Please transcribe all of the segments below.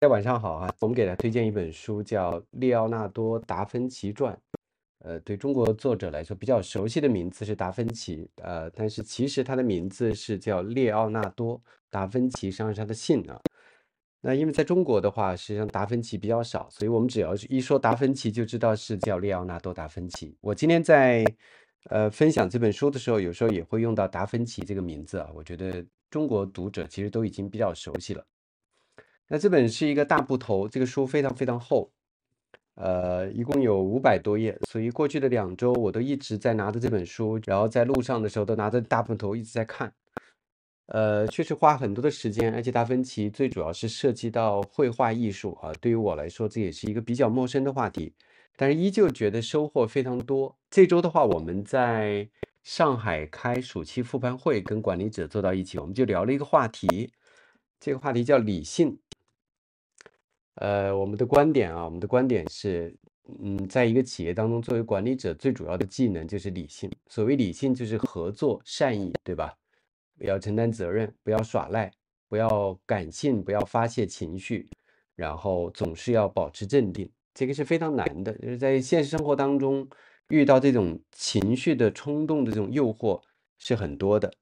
大家晚上好啊！我们给大家推荐一本书，叫《列奥纳多达芬奇传》。呃，对中国作者来说，比较熟悉的名字是达芬奇，呃，但是其实他的名字是叫列奥纳多达芬奇，商是他的姓啊。那因为在中国的话，实际上达芬奇比较少，所以我们只要一说达芬奇，就知道是叫列奥纳多达芬奇。我今天在呃分享这本书的时候，有时候也会用到达芬奇这个名字啊。我觉得中国读者其实都已经比较熟悉了。那这本是一个大部头，这个书非常非常厚，呃，一共有五百多页，所以过去的两周我都一直在拿着这本书，然后在路上的时候都拿着大部头一直在看，呃，确实花很多的时间。而且达芬奇最主要是涉及到绘画艺术啊，对于我来说这也是一个比较陌生的话题，但是依旧觉得收获非常多。这周的话，我们在上海开暑期复盘会，跟管理者坐到一起，我们就聊了一个话题，这个话题叫理性。呃，我们的观点啊，我们的观点是，嗯，在一个企业当中，作为管理者，最主要的技能就是理性。所谓理性，就是合作、善意，对吧？要承担责任，不要耍赖，不要感性，不要发泄情绪，然后总是要保持镇定，这个是非常难的。就是在现实生活当中，遇到这种情绪的冲动的这种诱惑是很多的。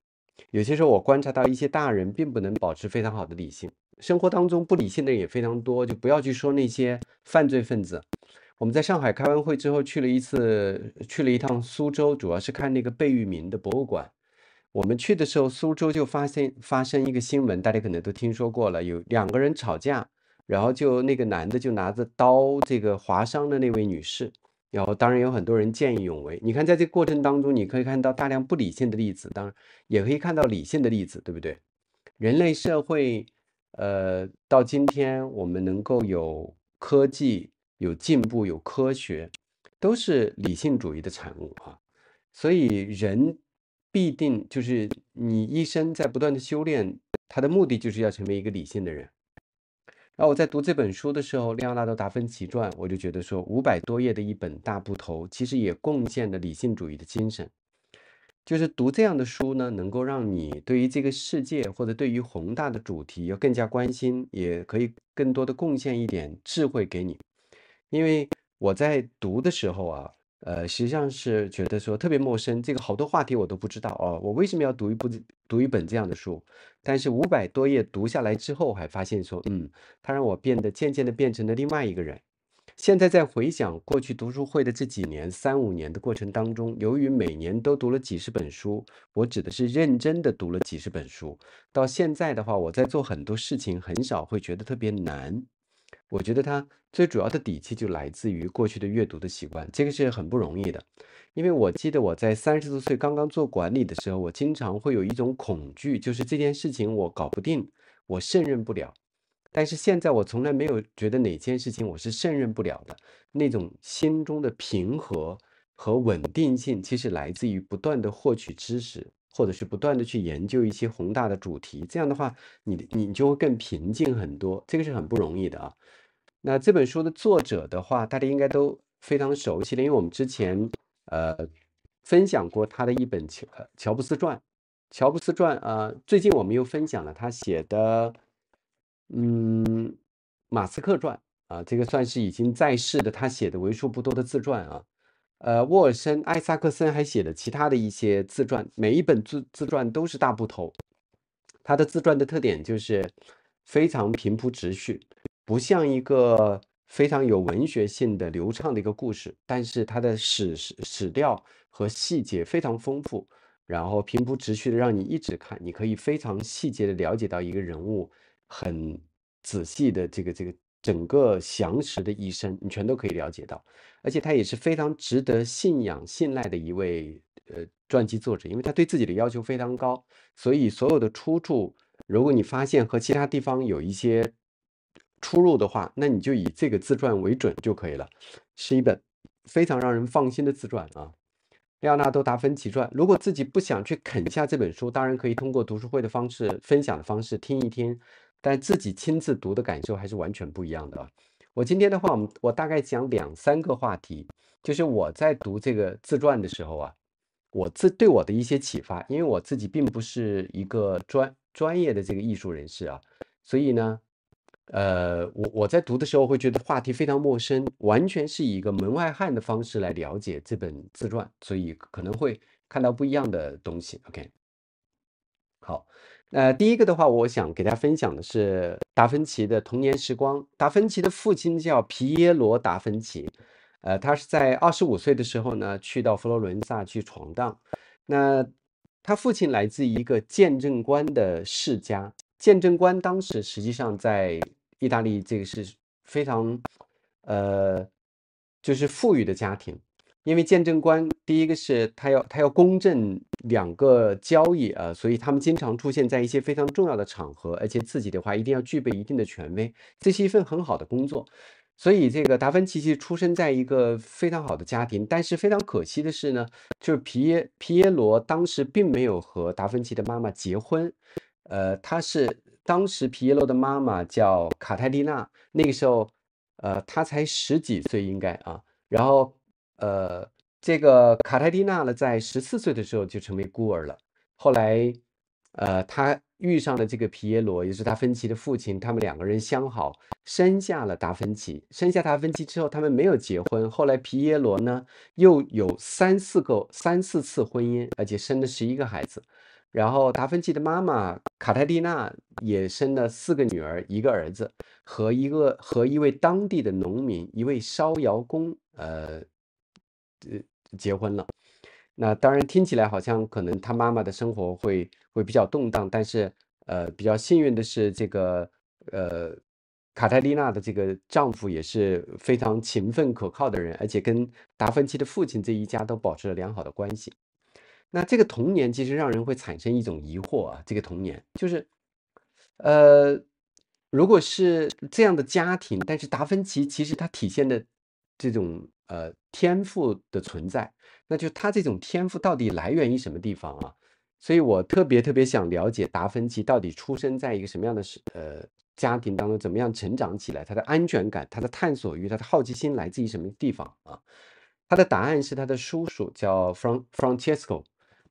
有些时候，我观察到一些大人并不能保持非常好的理性。生活当中不理性的人也非常多，就不要去说那些犯罪分子。我们在上海开完会之后，去了一次，去了一趟苏州，主要是看那个贝聿铭的博物馆。我们去的时候，苏州就发现发生一个新闻，大家可能都听说过了，有两个人吵架，然后就那个男的就拿着刀，这个划伤了那位女士。然后当然有很多人见义勇为。你看，在这过程当中，你可以看到大量不理性的例子，当然也可以看到理性的例子，对不对？人类社会。呃，到今天我们能够有科技、有进步、有科学，都是理性主义的产物啊。所以人必定就是你一生在不断的修炼，他的目的就是要成为一个理性的人。然后我在读这本书的时候，《列奥纳多·达芬奇传》，我就觉得说，五百多页的一本大部头，其实也贡献了理性主义的精神。就是读这样的书呢，能够让你对于这个世界或者对于宏大的主题要更加关心，也可以更多的贡献一点智慧给你。因为我在读的时候啊，呃，实际上是觉得说特别陌生，这个好多话题我都不知道哦。我为什么要读一部读一本这样的书？但是五百多页读下来之后，还发现说，嗯，它让我变得渐渐的变成了另外一个人。现在在回想过去读书会的这几年、三五年的过程当中，由于每年都读了几十本书，我指的是认真的读了几十本书。到现在的话，我在做很多事情，很少会觉得特别难。我觉得他最主要的底气就来自于过去的阅读的习惯，这个是很不容易的。因为我记得我在三十多岁刚刚做管理的时候，我经常会有一种恐惧，就是这件事情我搞不定，我胜任不了。但是现在我从来没有觉得哪件事情我是胜任不了的，那种心中的平和和稳定性，其实来自于不断的获取知识，或者是不断的去研究一些宏大的主题。这样的话，你你就会更平静很多，这个是很不容易的啊。那这本书的作者的话，大家应该都非常熟悉了，因为我们之前呃分享过他的一本乔乔布斯传，乔布斯传啊，最近我们又分享了他写的。嗯，马斯克传啊，这个算是已经在世的他写的为数不多的自传啊。呃，沃尔森、艾萨克森还写的其他的一些自传，每一本自自传都是大部头。他的自传的特点就是非常平铺直叙，不像一个非常有文学性的流畅的一个故事。但是他的史史史料和细节非常丰富，然后平铺直叙的让你一直看，你可以非常细节的了解到一个人物。很仔细的这个这个整个详实的一生，你全都可以了解到，而且他也是非常值得信仰信赖的一位呃传记作者，因为他对自己的要求非常高，所以所有的出处，如果你发现和其他地方有一些出入的话，那你就以这个自传为准就可以了，是一本非常让人放心的自传啊。亚纳多·达芬奇传》，如果自己不想去啃下这本书，当然可以通过读书会的方式、分享的方式听一听，但自己亲自读的感受还是完全不一样的啊！我今天的话，我我大概讲两三个话题，就是我在读这个自传的时候啊，我自对我的一些启发，因为我自己并不是一个专专业的这个艺术人士啊，所以呢。呃，我我在读的时候会觉得话题非常陌生，完全是以一个门外汉的方式来了解这本自传，所以可能会看到不一样的东西。OK，好，那第一个的话，我想给大家分享的是达芬奇的童年时光。达芬奇的父亲叫皮耶罗达芬奇，呃，他是在二十五岁的时候呢，去到佛罗伦萨去闯荡。那他父亲来自一个见证官的世家。见证官当时实际上在意大利，这个是非常，呃，就是富裕的家庭，因为见证官第一个是他要他要公证两个交易，呃，所以他们经常出现在一些非常重要的场合，而且自己的话一定要具备一定的权威，这是一份很好的工作。所以，这个达芬奇是出生在一个非常好的家庭，但是非常可惜的是呢，就是皮耶皮耶罗当时并没有和达芬奇的妈妈结婚。呃，他是当时皮耶罗的妈妈叫卡泰蒂娜，那个时候，呃，她才十几岁应该啊。然后，呃，这个卡泰蒂娜呢，在十四岁的时候就成为孤儿了。后来，呃，她遇上了这个皮耶罗，也是达芬奇的父亲，他们两个人相好，生下了达芬奇。生下达芬奇之后，他们没有结婚。后来，皮耶罗呢，又有三四个、三四次婚姻，而且生了十一个孩子。然后，达芬奇的妈妈卡泰丽娜也生了四个女儿、一个儿子，和一个和一位当地的农民、一位烧窑工，呃，呃，结婚了。那当然听起来好像可能他妈妈的生活会会比较动荡，但是，呃，比较幸运的是，这个呃卡泰丽娜的这个丈夫也是非常勤奋可靠的人，而且跟达芬奇的父亲这一家都保持了良好的关系。那这个童年其实让人会产生一种疑惑啊，这个童年就是，呃，如果是这样的家庭，但是达芬奇其实他体现的这种呃天赋的存在，那就他这种天赋到底来源于什么地方啊？所以我特别特别想了解达芬奇到底出生在一个什么样的是呃家庭当中，怎么样成长起来？他的安全感、他的探索欲、他的好奇心来自于什么地方啊？他的答案是他的叔叔叫 Fr Francesco。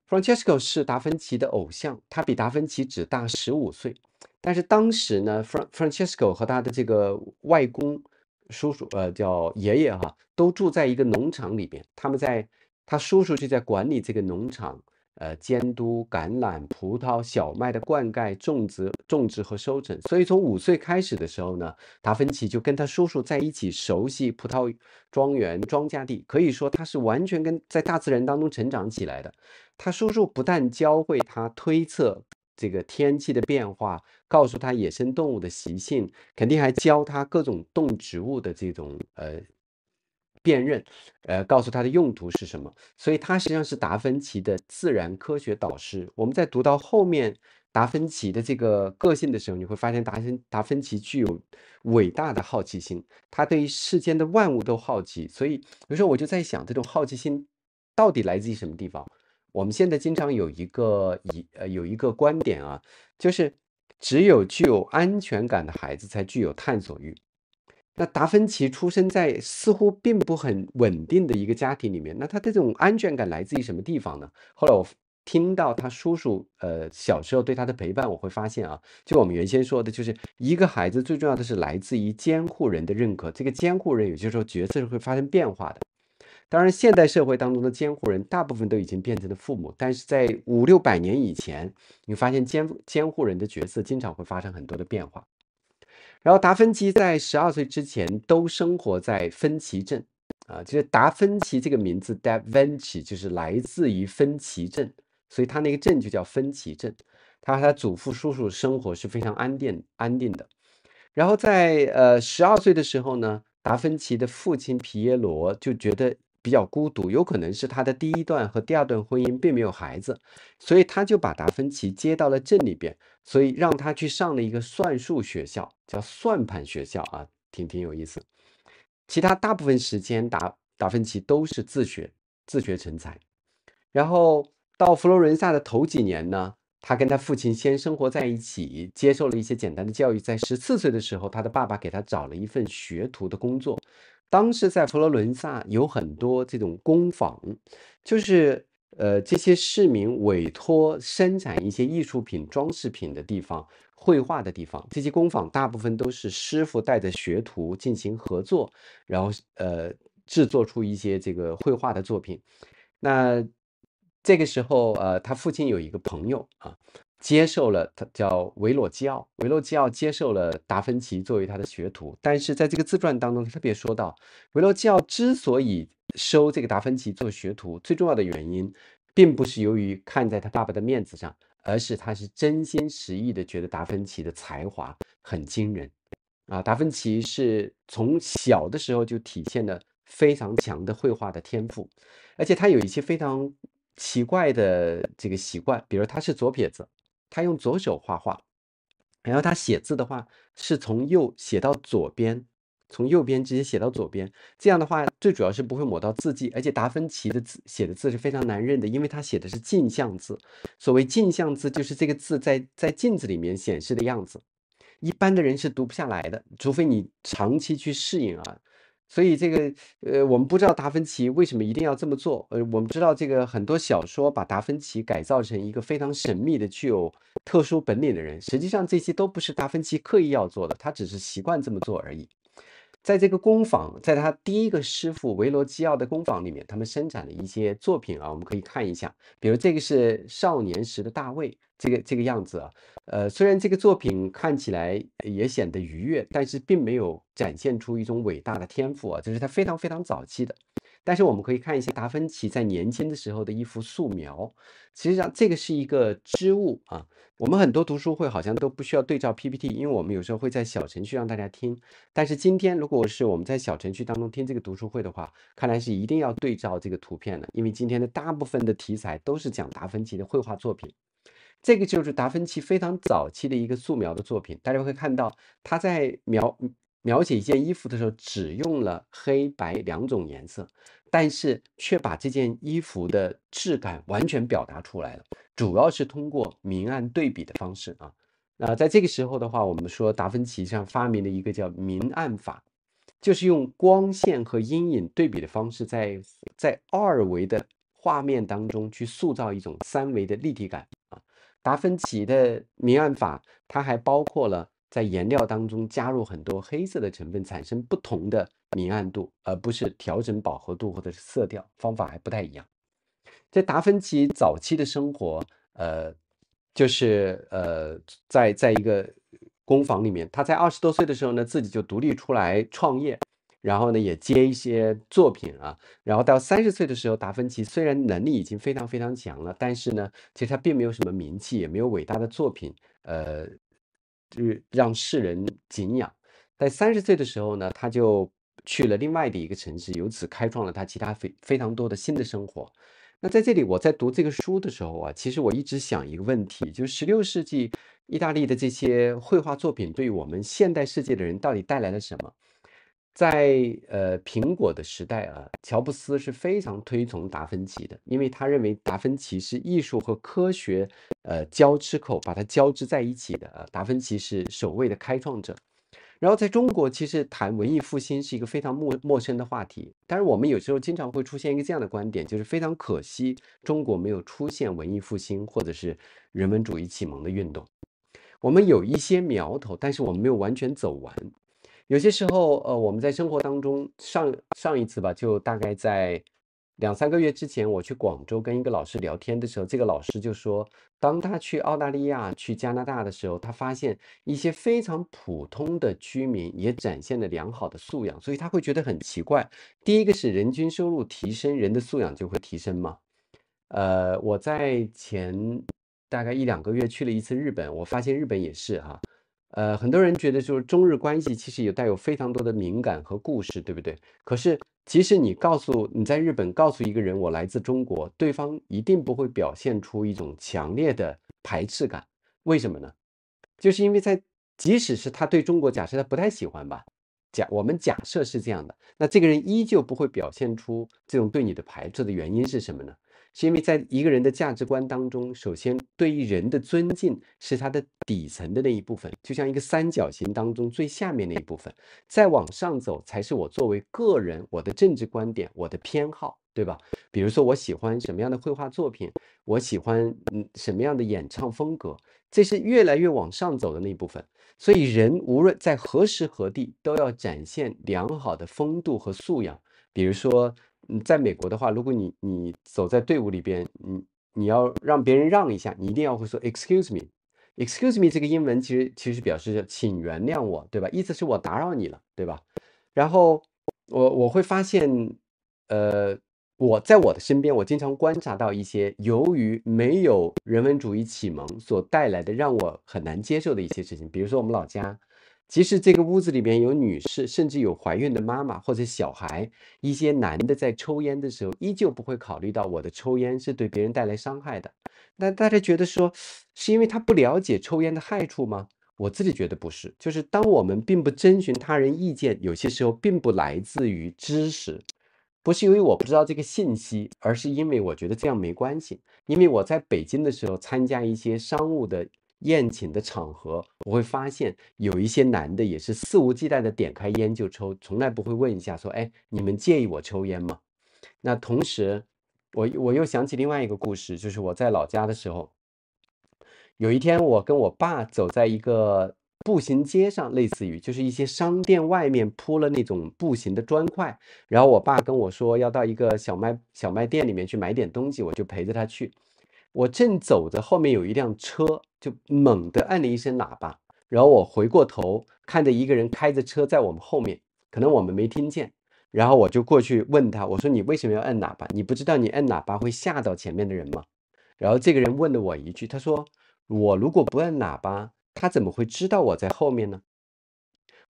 Francesco 是达芬奇的偶像，他比达芬奇只大十五岁，但是当时呢，Francesco 和他的这个外公叔叔，呃，叫爷爷哈，都住在一个农场里边。他们在他叔叔就在管理这个农场，呃，监督橄榄、葡萄、小麦的灌溉、种植、种植和收整。所以从五岁开始的时候呢，达芬奇就跟他叔叔在一起熟悉葡萄庄园、庄稼地，可以说他是完全跟在大自然当中成长起来的。他叔叔不但教会他推测这个天气的变化，告诉他野生动物的习性，肯定还教他各种动植物的这种呃辨认，呃，告诉他的用途是什么。所以，他实际上是达芬奇的自然科学导师。我们在读到后面达芬奇的这个个性的时候，你会发现达芬达芬奇具有伟大的好奇心，他对于世间的万物都好奇。所以，有时候我就在想，这种好奇心到底来自于什么地方？我们现在经常有一个一呃有一个观点啊，就是只有具有安全感的孩子才具有探索欲。那达芬奇出生在似乎并不很稳定的一个家庭里面，那他这种安全感来自于什么地方呢？后来我听到他叔叔呃小时候对他的陪伴，我会发现啊，就我们原先说的，就是一个孩子最重要的是来自于监护人的认可。这个监护人有些时候角色是会发生变化的。当然，现代社会当中的监护人大部分都已经变成了父母，但是在五六百年以前，你发现监监护人的角色经常会发生很多的变化。然后，达芬奇在十二岁之前都生活在芬奇镇，啊，就是达芬奇这个名字 Da v 达芬奇就是来自于芬奇镇，所以他那个镇就叫芬奇镇。他和他祖父、叔叔生活是非常安定安定的。然后，在呃十二岁的时候呢，达芬奇的父亲皮耶罗就觉得。比较孤独，有可能是他的第一段和第二段婚姻并没有孩子，所以他就把达芬奇接到了镇里边，所以让他去上了一个算术学校，叫算盘学校啊，挺挺有意思。其他大部分时间，达达芬奇都是自学，自学成才。然后到佛罗伦萨的头几年呢，他跟他父亲先生活在一起，接受了一些简单的教育。在十四岁的时候，他的爸爸给他找了一份学徒的工作。当时在佛罗伦萨有很多这种工坊，就是呃这些市民委托生产一些艺术品、装饰品的地方，绘画的地方。这些工坊大部分都是师傅带着学徒进行合作，然后呃制作出一些这个绘画的作品。那这个时候，呃，他父亲有一个朋友啊。接受了他叫维罗基奥，维罗基奥接受了达芬奇作为他的学徒。但是在这个自传当中，他特别说到，维罗基奥之所以收这个达芬奇做学徒，最重要的原因，并不是由于看在他爸爸的面子上，而是他是真心实意的觉得达芬奇的才华很惊人。啊，达芬奇是从小的时候就体现了非常强的绘画的天赋，而且他有一些非常奇怪的这个习惯，比如他是左撇子。他用左手画画，然后他写字的话是从右写到左边，从右边直接写到左边。这样的话，最主要是不会抹到字迹，而且达芬奇的字写的字是非常难认的，因为他写的是镜像字。所谓镜像字，就是这个字在在镜子里面显示的样子，一般的人是读不下来的，除非你长期去适应啊。所以这个，呃，我们不知道达芬奇为什么一定要这么做。呃，我们知道这个很多小说把达芬奇改造成一个非常神秘的、具有特殊本领的人。实际上这些都不是达芬奇刻意要做的，他只是习惯这么做而已。在这个工坊，在他第一个师傅维罗基奥的工坊里面，他们生产的一些作品啊，我们可以看一下，比如这个是少年时的大卫，这个这个样子啊，呃，虽然这个作品看起来也显得愉悦，但是并没有展现出一种伟大的天赋啊，这是他非常非常早期的。但是我们可以看一下达芬奇在年轻的时候的一幅素描，其实上这个是一个织物啊。我们很多读书会好像都不需要对照 PPT，因为我们有时候会在小程序让大家听。但是今天如果是我们在小程序当中听这个读书会的话，看来是一定要对照这个图片的，因为今天的大部分的题材都是讲达芬奇的绘画作品。这个就是达芬奇非常早期的一个素描的作品，大家会看到他在描描写一件衣服的时候，只用了黑白两种颜色。但是却把这件衣服的质感完全表达出来了，主要是通过明暗对比的方式啊。那在这个时候的话，我们说达芬奇上发明了一个叫明暗法，就是用光线和阴影对比的方式，在在二维的画面当中去塑造一种三维的立体感啊。达芬奇的明暗法，它还包括了。在颜料当中加入很多黑色的成分，产生不同的明暗度，而不是调整饱和度或者是色调，方法还不太一样。在达芬奇早期的生活，呃，就是呃，在在一个工坊里面，他在二十多岁的时候呢，自己就独立出来创业，然后呢也接一些作品啊，然后到三十岁的时候，达芬奇虽然能力已经非常非常强了，但是呢，其实他并没有什么名气，也没有伟大的作品，呃。是让世人敬仰。在三十岁的时候呢，他就去了另外的一个城市，由此开创了他其他非非常多的新的生活。那在这里，我在读这个书的时候啊，其实我一直想一个问题，就是十六世纪意大利的这些绘画作品，对于我们现代世界的人到底带来了什么？在呃苹果的时代啊，乔布斯是非常推崇达芬奇的，因为他认为达芬奇是艺术和科学呃交织口，把它交织在一起的。达芬奇是首位的开创者。然后在中国，其实谈文艺复兴是一个非常陌陌生的话题。但是我们有时候经常会出现一个这样的观点，就是非常可惜，中国没有出现文艺复兴或者是人文主义启蒙的运动。我们有一些苗头，但是我们没有完全走完。有些时候，呃，我们在生活当中，上上一次吧，就大概在两三个月之前，我去广州跟一个老师聊天的时候，这个老师就说，当他去澳大利亚、去加拿大的时候，他发现一些非常普通的居民也展现了良好的素养，所以他会觉得很奇怪。第一个是人均收入提升，人的素养就会提升吗？呃，我在前大概一两个月去了一次日本，我发现日本也是哈。呃，很多人觉得就是中日关系其实也带有非常多的敏感和故事，对不对？可是，即使你告诉你在日本告诉一个人我来自中国，对方一定不会表现出一种强烈的排斥感，为什么呢？就是因为在即使是他对中国假设他不太喜欢吧，假我们假设是这样的，那这个人依旧不会表现出这种对你的排斥的原因是什么呢？是因为在一个人的价值观当中，首先对于人的尊敬是他的底层的那一部分，就像一个三角形当中最下面那一部分，再往上走才是我作为个人我的政治观点、我的偏好，对吧？比如说我喜欢什么样的绘画作品，我喜欢什么样的演唱风格，这是越来越往上走的那一部分。所以，人无论在何时何地，都要展现良好的风度和素养，比如说。你在美国的话，如果你你走在队伍里边，你你要让别人让一下，你一定要会说 Excuse me，Excuse me 这个英文其实其实表示请原谅我，对吧？意思是我打扰你了，对吧？然后我我会发现，呃，我在我的身边，我经常观察到一些由于没有人文主义启蒙所带来的让我很难接受的一些事情，比如说我们老家。即使这个屋子里面有女士，甚至有怀孕的妈妈或者小孩，一些男的在抽烟的时候，依旧不会考虑到我的抽烟是对别人带来伤害的。那大家觉得说，是因为他不了解抽烟的害处吗？我自己觉得不是，就是当我们并不征询他人意见，有些时候并不来自于知识，不是因为我不知道这个信息，而是因为我觉得这样没关系。因为我在北京的时候参加一些商务的。宴请的场合，我会发现有一些男的也是肆无忌惮的点开烟就抽，从来不会问一下说：“哎，你们介意我抽烟吗？”那同时，我我又想起另外一个故事，就是我在老家的时候，有一天我跟我爸走在一个步行街上，类似于就是一些商店外面铺了那种步行的砖块，然后我爸跟我说要到一个小卖小卖店里面去买点东西，我就陪着他去。我正走着，后面有一辆车，就猛地按了一声喇叭。然后我回过头，看着一个人开着车在我们后面，可能我们没听见。然后我就过去问他，我说：“你为什么要按喇叭？你不知道你按喇叭会吓到前面的人吗？”然后这个人问了我一句，他说：“我如果不按喇叭，他怎么会知道我在后面呢？”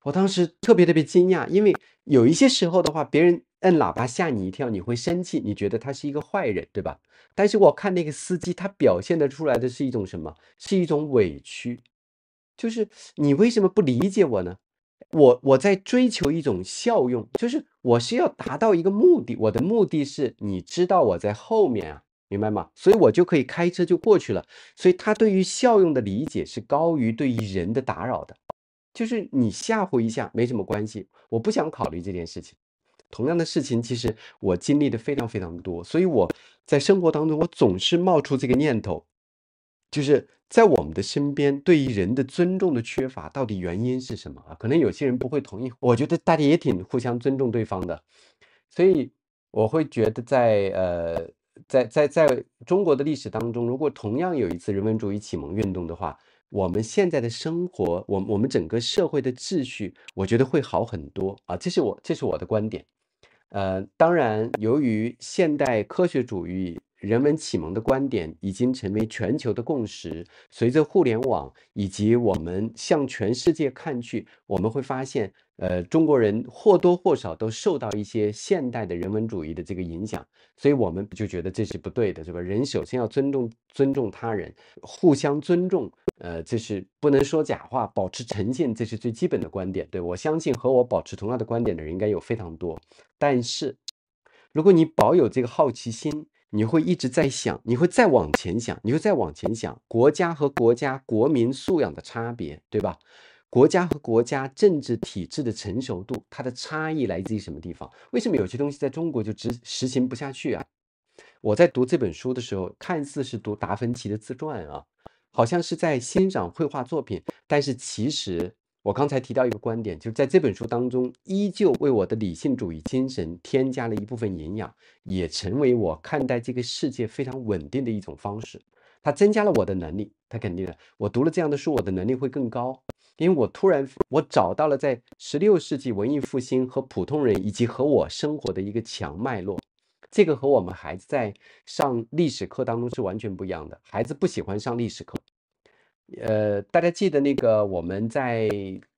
我当时特别特别惊讶，因为有一些时候的话，别人。摁喇叭吓你一跳，你会生气，你觉得他是一个坏人，对吧？但是我看那个司机，他表现的出来的是一种什么？是一种委屈，就是你为什么不理解我呢？我我在追求一种效用，就是我是要达到一个目的，我的目的是你知道我在后面啊，明白吗？所以我就可以开车就过去了。所以他对于效用的理解是高于对于人的打扰的，就是你吓唬一下没什么关系，我不想考虑这件事情。同样的事情，其实我经历的非常非常多，所以我在生活当中，我总是冒出这个念头，就是在我们的身边，对于人的尊重的缺乏，到底原因是什么啊？可能有些人不会同意，我觉得大家也挺互相尊重对方的，所以我会觉得，在呃，在在在中国的历史当中，如果同样有一次人文主义启蒙运动的话。我们现在的生活，我我们整个社会的秩序，我觉得会好很多啊！这是我，这是我的观点。呃，当然，由于现代科学主义。人文启蒙的观点已经成为全球的共识。随着互联网以及我们向全世界看去，我们会发现，呃，中国人或多或少都受到一些现代的人文主义的这个影响。所以我们就觉得这是不对的，是吧？人首先要尊重尊重他人，互相尊重。呃，这是不能说假话，保持诚信，这是最基本的观点。对我相信和我保持同样的观点的人应该有非常多。但是，如果你保有这个好奇心，你会一直在想，你会再往前想，你会再往前想，国家和国家国民素养的差别，对吧？国家和国家政治体制的成熟度，它的差异来自于什么地方？为什么有些东西在中国就执实行不下去啊？我在读这本书的时候，看似是读达芬奇的自传啊，好像是在欣赏绘画作品，但是其实。我刚才提到一个观点，就是在这本书当中，依旧为我的理性主义精神添加了一部分营养，也成为我看待这个世界非常稳定的一种方式。它增加了我的能力，它肯定的。我读了这样的书，我的能力会更高，因为我突然我找到了在十六世纪文艺复兴和普通人以及和我生活的一个强脉络。这个和我们孩子在上历史课当中是完全不一样的，孩子不喜欢上历史课。呃，大家记得那个我们在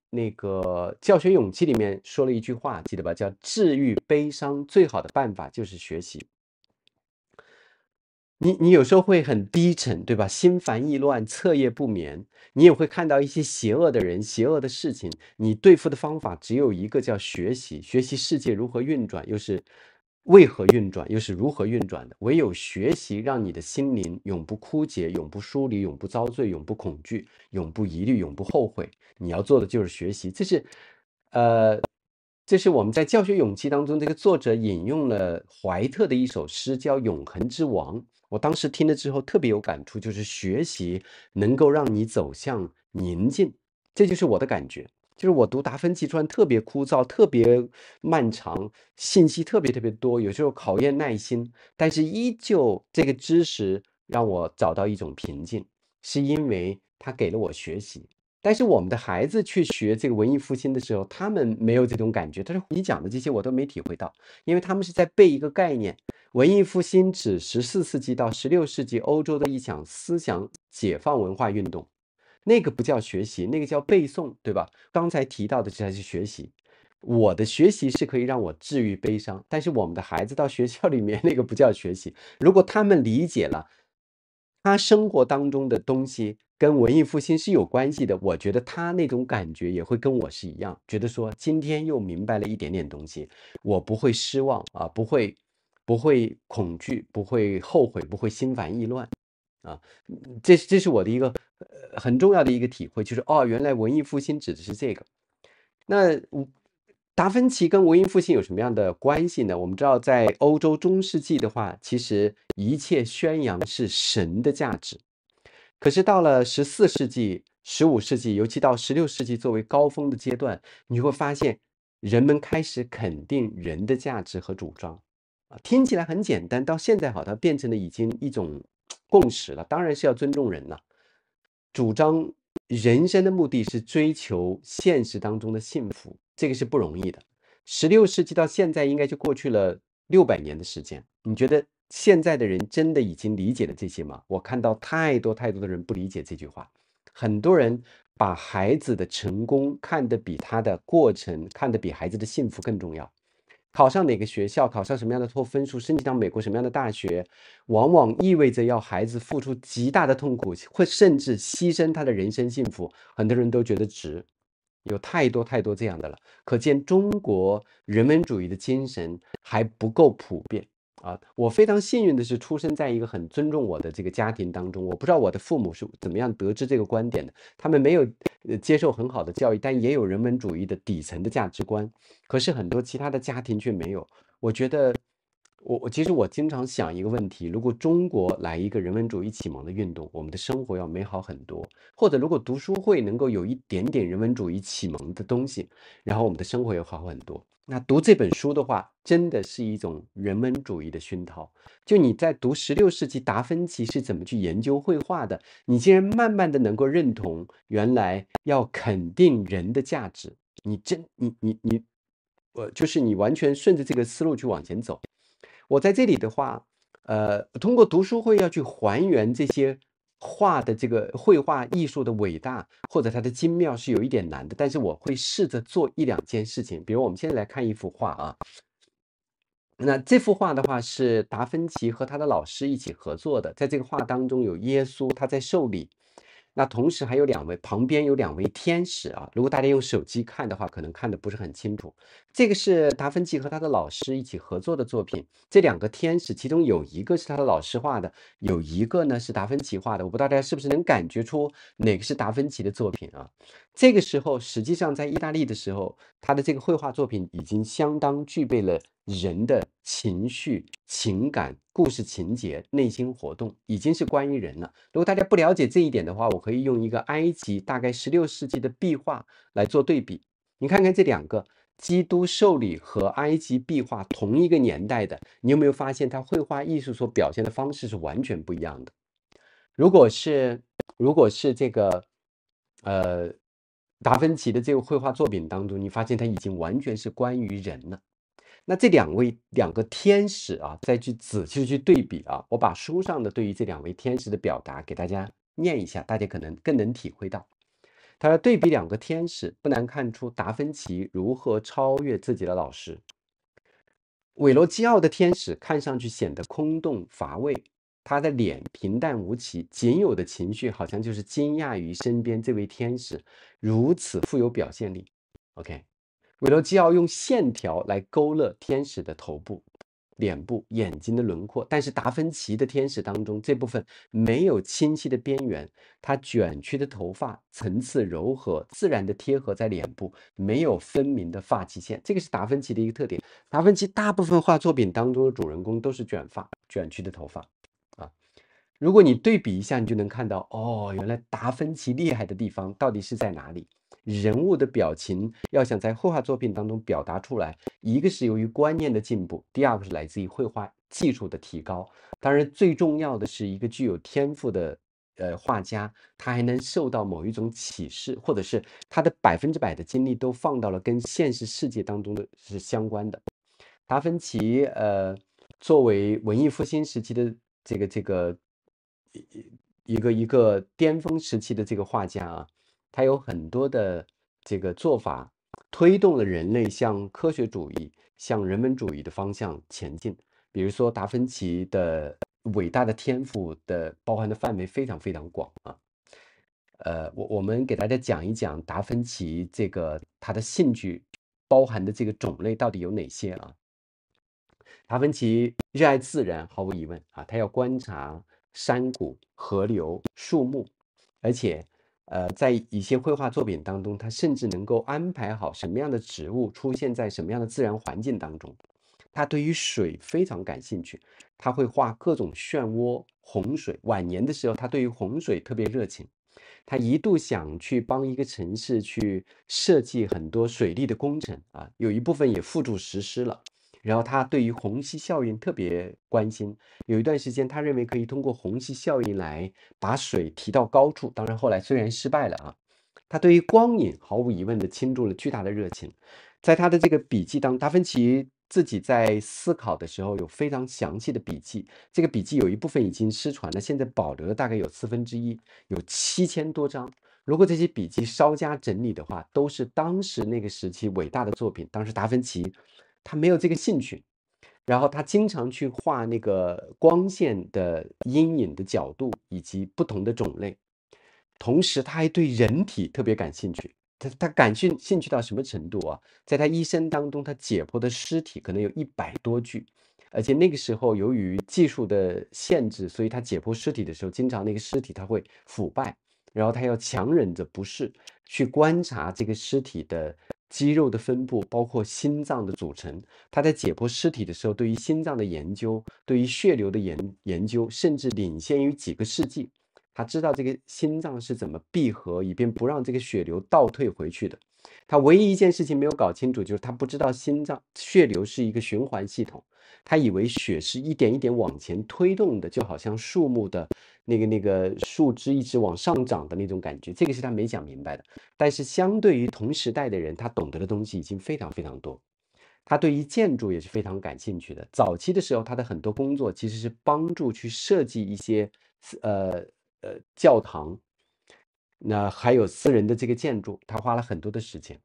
那个教学勇气里面说了一句话，记得吧？叫治愈悲伤最好的办法就是学习。你你有时候会很低沉，对吧？心烦意乱，彻夜不眠，你也会看到一些邪恶的人、邪恶的事情。你对付的方法只有一个，叫学习。学习世界如何运转，又是。为何运转，又是如何运转的？唯有学习，让你的心灵永不枯竭，永不疏离，永不遭罪，永不恐惧，永不疑虑，永不后悔。你要做的就是学习。这是，呃，这是我们在教学勇气当中，这个作者引用了怀特的一首诗，叫《永恒之王》。我当时听了之后特别有感触，就是学习能够让你走向宁静，这就是我的感觉。就是我读《达芬奇传》特别枯燥，特别漫长，信息特别特别多，有时候考验耐心，但是依旧这个知识让我找到一种平静，是因为他给了我学习。但是我们的孩子去学这个文艺复兴的时候，他们没有这种感觉。他说：“你讲的这些我都没体会到，因为他们是在背一个概念。文艺复兴指十四世纪到十六世纪欧洲的一场思想解放文化运动。”那个不叫学习，那个叫背诵，对吧？刚才提到的这才是学习。我的学习是可以让我治愈悲伤，但是我们的孩子到学校里面，那个不叫学习。如果他们理解了，他生活当中的东西跟文艺复兴是有关系的，我觉得他那种感觉也会跟我是一样，觉得说今天又明白了一点点东西，我不会失望啊，不会，不会恐惧，不会后悔，不会心烦意乱。啊，这这是我的一个呃很重要的一个体会，就是哦，原来文艺复兴指的是这个。那达芬奇跟文艺复兴有什么样的关系呢？我们知道，在欧洲中世纪的话，其实一切宣扬是神的价值。可是到了十四世纪、十五世纪，尤其到十六世纪作为高峰的阶段，你会发现，人们开始肯定人的价值和主张啊，听起来很简单，到现在好，它变成了已经一种。共识了，当然是要尊重人了。主张人生的目的是追求现实当中的幸福，这个是不容易的。十六世纪到现在，应该就过去了六百年的时间。你觉得现在的人真的已经理解了这些吗？我看到太多太多的人不理解这句话，很多人把孩子的成功看得比他的过程，看得比孩子的幸福更重要。考上哪个学校，考上什么样的托福分数，申请到美国什么样的大学，往往意味着要孩子付出极大的痛苦，会甚至牺牲他的人生幸福。很多人都觉得值，有太多太多这样的了。可见，中国人文主义的精神还不够普遍啊！我非常幸运的是，出生在一个很尊重我的这个家庭当中。我不知道我的父母是怎么样得知这个观点的，他们没有。接受很好的教育，但也有人文主义的底层的价值观。可是很多其他的家庭却没有。我觉得。我我其实我经常想一个问题：如果中国来一个人文主义启蒙的运动，我们的生活要美好很多；或者如果读书会能够有一点点人文主义启蒙的东西，然后我们的生活要好很多。那读这本书的话，真的是一种人文主义的熏陶。就你在读十六世纪达芬奇是怎么去研究绘画的，你竟然慢慢的能够认同原来要肯定人的价值，你真你你你，呃，就是你完全顺着这个思路去往前走。我在这里的话，呃，通过读书会要去还原这些画的这个绘画艺术的伟大或者它的精妙是有一点难的，但是我会试着做一两件事情。比如我们现在来看一幅画啊，那这幅画的话是达芬奇和他的老师一起合作的，在这个画当中有耶稣，他在受礼。那同时还有两位，旁边有两位天使啊。如果大家用手机看的话，可能看的不是很清楚。这个是达芬奇和他的老师一起合作的作品。这两个天使，其中有一个是他的老师画的，有一个呢是达芬奇画的。我不知道大家是不是能感觉出哪个是达芬奇的作品啊？这个时候，实际上在意大利的时候，他的这个绘画作品已经相当具备了。人的情绪、情感、故事情节、内心活动，已经是关于人了。如果大家不了解这一点的话，我可以用一个埃及大概十六世纪的壁画来做对比，你看看这两个《基督受礼》和埃及壁画，同一个年代的，你有没有发现他绘画艺术所表现的方式是完全不一样的？如果是如果是这个，呃，达芬奇的这个绘画作品当中，你发现他已经完全是关于人了。那这两位两个天使啊，再去仔细去对比啊，我把书上的对于这两位天使的表达给大家念一下，大家可能更能体会到。他说，对比两个天使，不难看出达芬奇如何超越自己的老师。韦罗基奥的天使看上去显得空洞乏味，他的脸平淡无奇，仅有的情绪好像就是惊讶于身边这位天使如此富有表现力。OK。韦罗基奥用线条来勾勒天使的头部、脸部、眼睛的轮廓，但是达芬奇的天使当中，这部分没有清晰的边缘，它卷曲的头发层次柔和，自然的贴合在脸部，没有分明的发际线。这个是达芬奇的一个特点。达芬奇大部分画作品当中的主人公都是卷发、卷曲的头发啊。如果你对比一下，你就能看到，哦，原来达芬奇厉害的地方到底是在哪里？人物的表情要想在绘画作品当中表达出来，一个是由于观念的进步，第二个是来自于绘画技术的提高。当然，最重要的是一个具有天赋的呃画家，他还能受到某一种启示，或者是他的百分之百的精力都放到了跟现实世界当中的是相关的。达芬奇呃，作为文艺复兴时期的这个这个一一个一个巅峰时期的这个画家啊。他有很多的这个做法，推动了人类向科学主义、向人文主义的方向前进。比如说，达芬奇的伟大的天赋的包含的范围非常非常广啊。呃，我我们给大家讲一讲达芬奇这个他的兴趣包含的这个种类到底有哪些啊？达芬奇热爱自然，毫无疑问啊，他要观察山谷、河流、树木，而且。呃，在一些绘画作品当中，他甚至能够安排好什么样的植物出现在什么样的自然环境当中。他对于水非常感兴趣，他会画各种漩涡、洪水。晚年的时候，他对于洪水特别热情，他一度想去帮一个城市去设计很多水利的工程啊，有一部分也付诸实施了。然后他对于虹吸效应特别关心，有一段时间他认为可以通过虹吸效应来把水提到高处。当然后来虽然失败了啊。他对于光影毫无疑问的倾注了巨大的热情，在他的这个笔记当中，达芬奇自己在思考的时候有非常详细的笔记。这个笔记有一部分已经失传了，现在保留了大概有四分之一，有七千多张。如果这些笔记稍加整理的话，都是当时那个时期伟大的作品。当时达芬奇。他没有这个兴趣，然后他经常去画那个光线的阴影的角度以及不同的种类，同时他还对人体特别感兴趣。他他感兴兴趣到什么程度啊？在他一生当中，他解剖的尸体可能有一百多具，而且那个时候由于技术的限制，所以他解剖尸体的时候，经常那个尸体他会腐败，然后他要强忍着不适去观察这个尸体的。肌肉的分布，包括心脏的组成。他在解剖尸体的时候，对于心脏的研究，对于血流的研研究，甚至领先于几个世纪。他知道这个心脏是怎么闭合，以便不让这个血流倒退回去的。他唯一一件事情没有搞清楚，就是他不知道心脏血流是一个循环系统。他以为雪是一点一点往前推动的，就好像树木的那个那个树枝一直往上涨的那种感觉。这个是他没讲明白的。但是相对于同时代的人，他懂得的东西已经非常非常多。他对于建筑也是非常感兴趣的。早期的时候，他的很多工作其实是帮助去设计一些呃呃教堂，那还有私人的这个建筑，他花了很多的时间。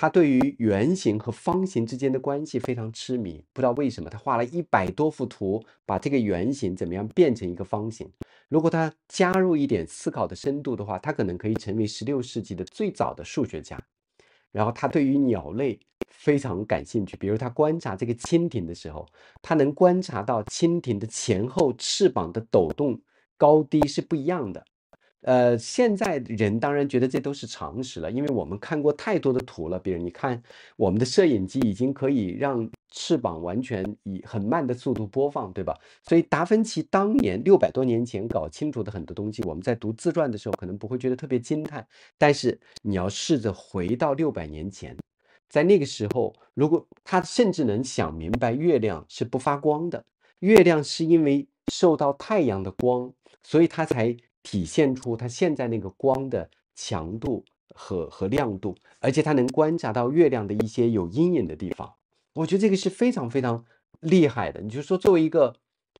他对于圆形和方形之间的关系非常痴迷，不知道为什么，他画了一百多幅图，把这个圆形怎么样变成一个方形。如果他加入一点思考的深度的话，他可能可以成为十六世纪的最早的数学家。然后他对于鸟类非常感兴趣，比如他观察这个蜻蜓的时候，他能观察到蜻蜓的前后翅膀的抖动高低是不一样的。呃，现在人当然觉得这都是常识了，因为我们看过太多的图了。比如你看，我们的摄影机已经可以让翅膀完全以很慢的速度播放，对吧？所以达芬奇当年六百多年前搞清楚的很多东西，我们在读自传的时候可能不会觉得特别惊叹。但是你要试着回到六百年前，在那个时候，如果他甚至能想明白月亮是不发光的，月亮是因为受到太阳的光，所以他才。体现出它现在那个光的强度和和亮度，而且它能观察到月亮的一些有阴影的地方。我觉得这个是非常非常厉害的。你就说作为一个，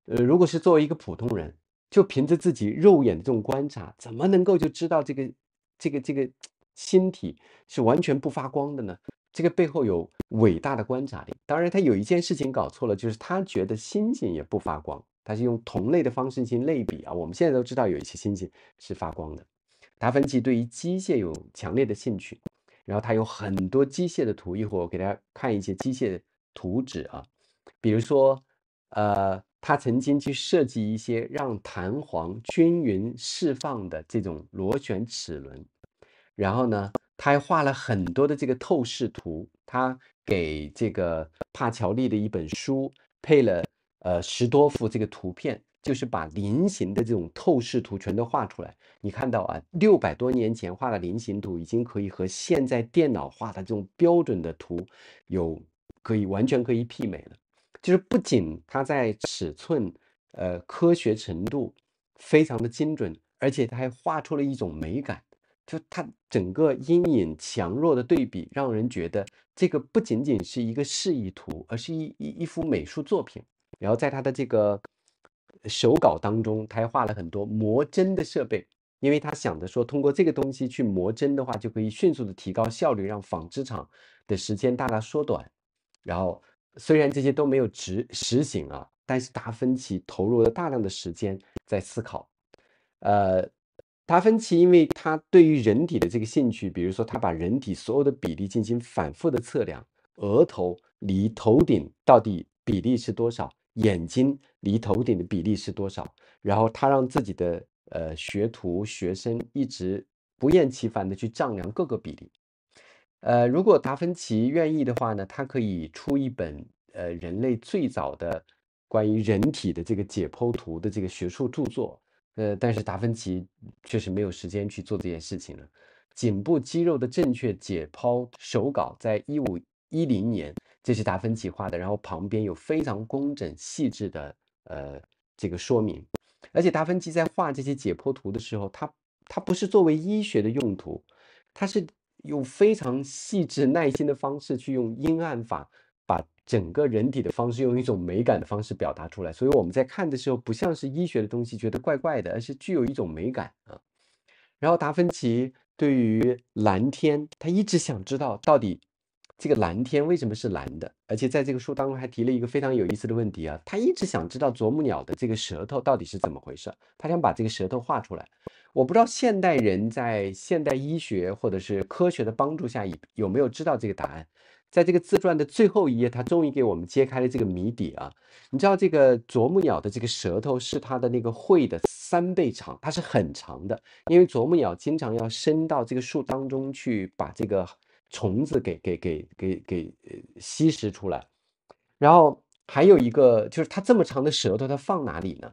呃，如果是作为一个普通人，就凭着自己肉眼的这种观察，怎么能够就知道这个这个这个星体是完全不发光的呢？这个背后有伟大的观察力。当然，他有一件事情搞错了，就是他觉得星星也不发光。他是用同类的方式进行类比啊！我们现在都知道有一些星星是发光的。达芬奇对于机械有强烈的兴趣，然后他有很多机械的图。一会儿我给大家看一些机械图纸啊，比如说，呃，他曾经去设计一些让弹簧均匀释放的这种螺旋齿轮。然后呢，他还画了很多的这个透视图。他给这个帕乔利的一本书配了。呃，十多幅这个图片，就是把菱形的这种透视图全都画出来。你看到啊，六百多年前画的菱形图，已经可以和现在电脑画的这种标准的图，有可以完全可以媲美了。就是不仅它在尺寸，呃，科学程度非常的精准，而且它还画出了一种美感，就它整个阴影强弱的对比，让人觉得这个不仅仅是一个示意图，而是一一一幅美术作品。然后在他的这个手稿当中，他还画了很多磨针的设备，因为他想着说，通过这个东西去磨针的话，就可以迅速的提高效率，让纺织厂的时间大大缩短。然后虽然这些都没有实实行啊，但是达芬奇投入了大量的时间在思考。呃，达芬奇因为他对于人体的这个兴趣，比如说他把人体所有的比例进行反复的测量，额头离头顶到底比例是多少？眼睛离头顶的比例是多少？然后他让自己的呃学徒、学生一直不厌其烦的去丈量各个比例。呃，如果达芬奇愿意的话呢，他可以出一本呃人类最早的关于人体的这个解剖图的这个学术著作。呃，但是达芬奇确实没有时间去做这件事情了。颈部肌肉的正确解剖手稿，在一五一零年。这是达芬奇画的，然后旁边有非常工整细致的呃这个说明，而且达芬奇在画这些解剖图的时候，他他不是作为医学的用途，他是用非常细致耐心的方式去用阴暗法把整个人体的方式用一种美感的方式表达出来，所以我们在看的时候不像是医学的东西觉得怪怪的，而是具有一种美感啊。然后达芬奇对于蓝天，他一直想知道到底。这个蓝天为什么是蓝的？而且在这个书当中还提了一个非常有意思的问题啊，他一直想知道啄木鸟的这个舌头到底是怎么回事，他想把这个舌头画出来。我不知道现代人在现代医学或者是科学的帮助下，有没有知道这个答案。在这个自传的最后一页，他终于给我们揭开了这个谜底啊。你知道这个啄木鸟的这个舌头是它的那个喙的三倍长，它是很长的，因为啄木鸟经常要伸到这个树当中去把这个。虫子给给给给给吸食出来，然后还有一个就是它这么长的舌头，它放哪里呢？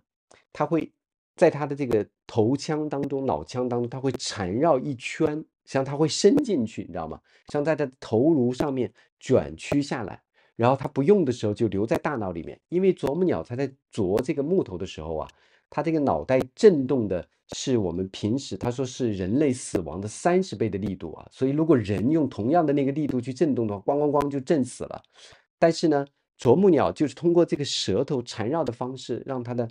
它会在它的这个头腔当中、脑腔当中，它会缠绕一圈，像它会伸进去，你知道吗？像在它头颅上面卷曲下来，然后它不用的时候就留在大脑里面，因为啄木鸟它在啄这个木头的时候啊。它这个脑袋震动的是我们平时他说是人类死亡的三十倍的力度啊，所以如果人用同样的那个力度去震动的话，咣咣咣就震死了。但是呢，啄木鸟就是通过这个舌头缠绕的方式，让它的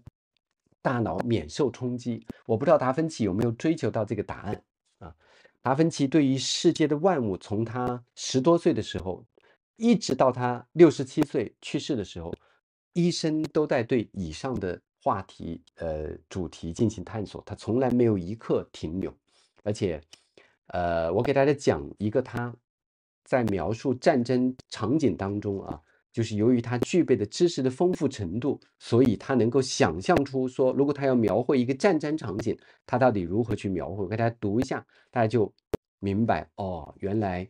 大脑免受冲击。我不知道达芬奇有没有追求到这个答案啊？达芬奇对于世界的万物，从他十多岁的时候，一直到他六十七岁去世的时候，医生都在对以上的。话题，呃，主题进行探索，他从来没有一刻停留，而且，呃，我给大家讲一个，他在描述战争场景当中啊，就是由于他具备的知识的丰富程度，所以他能够想象出说，如果他要描绘一个战争场景，他到底如何去描绘？我给大家读一下，大家就明白哦，原来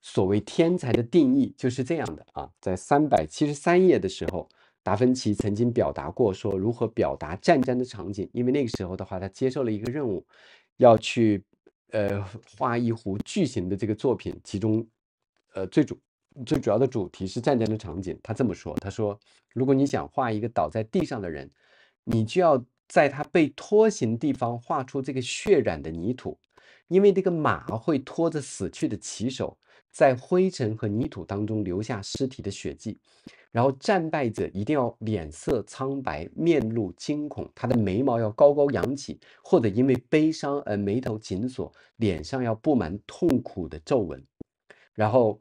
所谓天才的定义就是这样的啊，在三百七十三页的时候。达芬奇曾经表达过说，如何表达战争的场景。因为那个时候的话，他接受了一个任务，要去呃画一幅巨型的这个作品，其中呃最主最主要的主题是战争的场景。他这么说，他说：“如果你想画一个倒在地上的人，你就要在他被拖行地方画出这个血染的泥土，因为这个马会拖着死去的骑手，在灰尘和泥土当中留下尸体的血迹。”然后战败者一定要脸色苍白，面露惊恐，他的眉毛要高高扬起，或者因为悲伤而眉头紧锁，脸上要布满痛苦的皱纹，然后。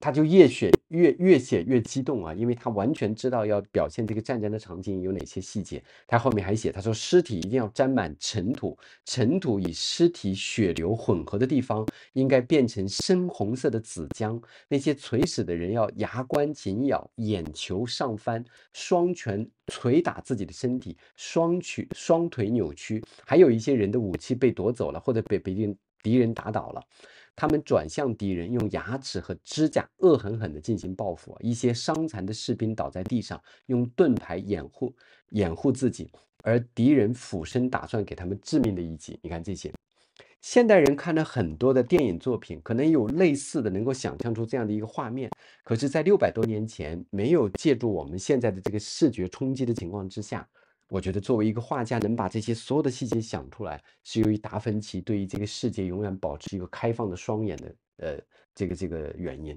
他就越写越越写越激动啊，因为他完全知道要表现这个战争的场景有哪些细节。他后面还写，他说尸体一定要沾满尘土，尘土与尸体血流混合的地方应该变成深红色的紫浆。那些垂死的人要牙关紧咬，眼球上翻，双拳捶打自己的身体，双曲双腿扭曲，还有一些人的武器被夺走了，或者被被敌人敌人打倒了。他们转向敌人，用牙齿和指甲恶狠狠地进行报复。一些伤残的士兵倒在地上，用盾牌掩护掩护自己，而敌人俯身打算给他们致命的一击。你看这些，现代人看了很多的电影作品，可能有类似的，能够想象出这样的一个画面。可是，在六百多年前，没有借助我们现在的这个视觉冲击的情况之下。我觉得作为一个画家，能把这些所有的细节想出来，是由于达芬奇对于这个世界永远保持一个开放的双眼的，呃，这个这个原因。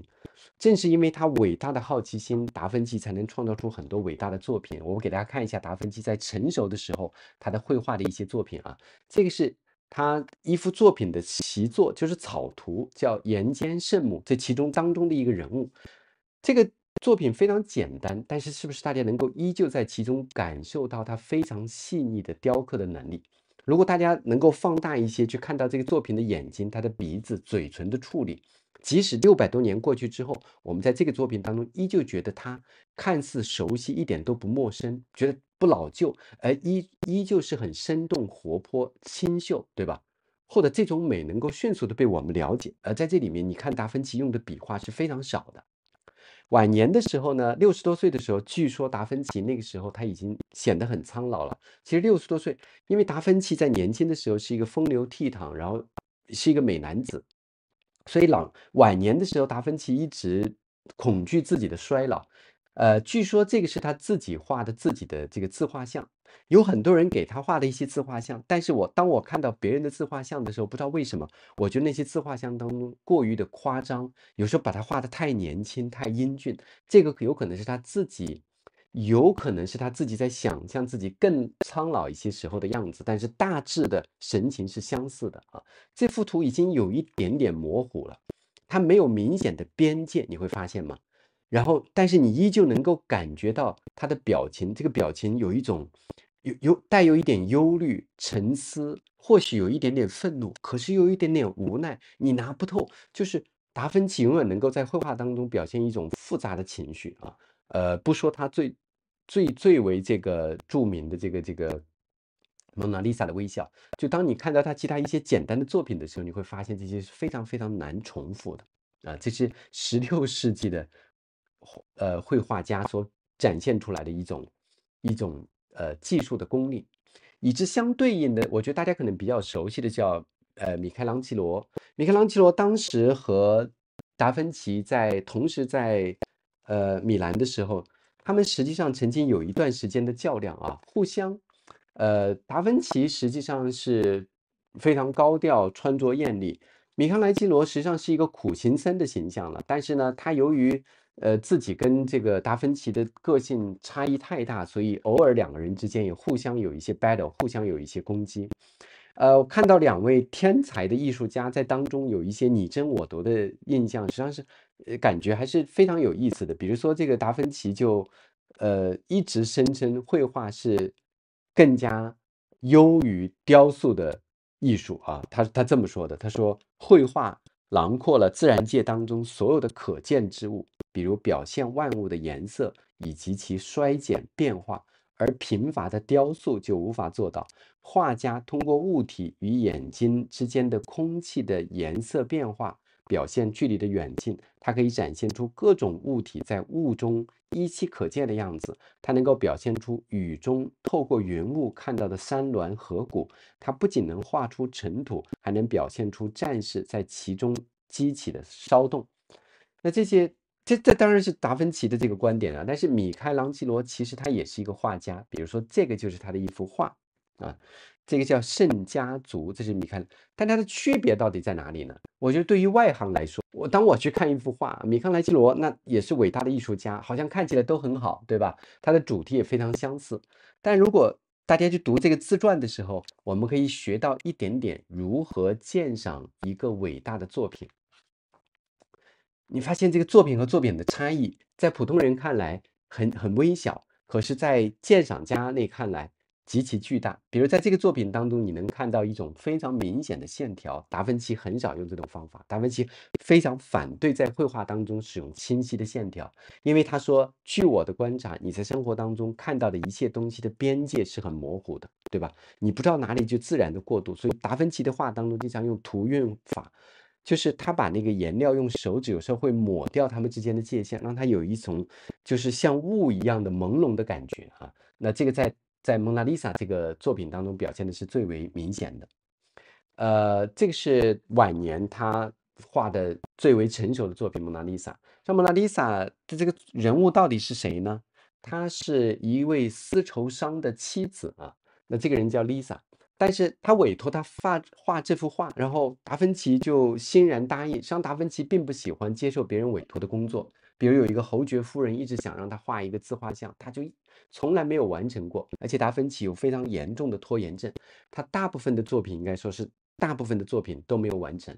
正是因为他伟大的好奇心，达芬奇才能创造出很多伟大的作品。我给大家看一下达芬奇在成熟的时候他的绘画的一些作品啊，这个是他一幅作品的习作，就是草图，叫《岩间圣母》，这其中当中的一个人物，这个。作品非常简单，但是是不是大家能够依旧在其中感受到它非常细腻的雕刻的能力？如果大家能够放大一些去看到这个作品的眼睛、它的鼻子、嘴唇的处理，即使六百多年过去之后，我们在这个作品当中依旧觉得它看似熟悉，一点都不陌生，觉得不老旧，而依依旧是很生动活泼、清秀，对吧？或者这种美能够迅速的被我们了解。而在这里面，你看达芬奇用的笔画是非常少的。晚年的时候呢，六十多岁的时候，据说达芬奇那个时候他已经显得很苍老了。其实六十多岁，因为达芬奇在年轻的时候是一个风流倜傥，然后是一个美男子，所以老晚年的时候，达芬奇一直恐惧自己的衰老。呃，据说这个是他自己画的自己的这个自画像。有很多人给他画的一些自画像，但是我当我看到别人的自画像的时候，不知道为什么，我觉得那些自画像当中过于的夸张，有时候把他画的太年轻、太英俊。这个有可能是他自己，有可能是他自己在想象自己更苍老一些时候的样子，但是大致的神情是相似的啊。这幅图已经有一点点模糊了，它没有明显的边界，你会发现吗？然后，但是你依旧能够感觉到他的表情，这个表情有一种。有有带有一点忧虑、沉思，或许有一点点愤怒，可是有一点点无奈，你拿不透。就是达芬奇，永远能够在绘画当中表现一种复杂的情绪啊？呃，不说他最最最为这个著名的这个这个蒙娜丽莎的微笑，就当你看到他其他一些简单的作品的时候，你会发现这些是非常非常难重复的啊。这是 十六世纪的，呃，绘画家所展现出来的一种一种。呃，技术的功力，与之相对应的，我觉得大家可能比较熟悉的叫呃米开朗基罗。米开朗基罗当时和达芬奇在同时在呃米兰的时候，他们实际上曾经有一段时间的较量啊，互相呃，达芬奇实际上是非常高调，穿着艳丽；米开朗基罗实际上是一个苦行僧的形象了。但是呢，他由于呃，自己跟这个达芬奇的个性差异太大，所以偶尔两个人之间也互相有一些 battle，互相有一些攻击。呃，我看到两位天才的艺术家在当中有一些你争我夺的印象，实际上是呃，感觉还是非常有意思的。比如说，这个达芬奇就呃一直声称绘画是更加优于雕塑的艺术啊，他他这么说的，他说绘画囊括了自然界当中所有的可见之物。比如表现万物的颜色以及其衰减变化，而贫乏的雕塑就无法做到。画家通过物体与眼睛之间的空气的颜色变化，表现距离的远近。它可以展现出各种物体在雾中依稀可见的样子。它能够表现出雨中透过云雾看到的山峦河谷。它不仅能画出尘土，还能表现出战士在其中激起的骚动。那这些。这这当然是达芬奇的这个观点啊，但是米开朗基罗其实他也是一个画家，比如说这个就是他的一幅画啊，这个叫圣家族，这是米开，但它的区别到底在哪里呢？我觉得对于外行来说，我当我去看一幅画，米开朗基罗那也是伟大的艺术家，好像看起来都很好，对吧？它的主题也非常相似，但如果大家去读这个自传的时候，我们可以学到一点点如何鉴赏一个伟大的作品。你发现这个作品和作品的差异，在普通人看来很很微小，可是，在鉴赏家那看来极其巨大。比如在这个作品当中，你能看到一种非常明显的线条，达芬奇很少用这种方法。达芬奇非常反对在绘画当中使用清晰的线条，因为他说：“据我的观察，你在生活当中看到的一切东西的边界是很模糊的，对吧？你不知道哪里就自然的过渡。”所以，达芬奇的画当中经常用图韵法。就是他把那个颜料用手指，有时候会抹掉他们之间的界限，让他有一种就是像雾一样的朦胧的感觉啊。那这个在在蒙娜丽莎这个作品当中表现的是最为明显的。呃，这个是晚年他画的最为成熟的作品——蒙娜丽莎。那蒙娜丽莎的这个人物到底是谁呢？她是一位丝绸商的妻子啊。那这个人叫 Lisa，但是他委托他画画这幅画，然后达芬奇就欣然答应。实际上，达芬奇并不喜欢接受别人委托的工作，比如有一个侯爵夫人一直想让他画一个自画像，他就从来没有完成过。而且达芬奇有非常严重的拖延症，他大部分的作品应该说是大部分的作品都没有完成。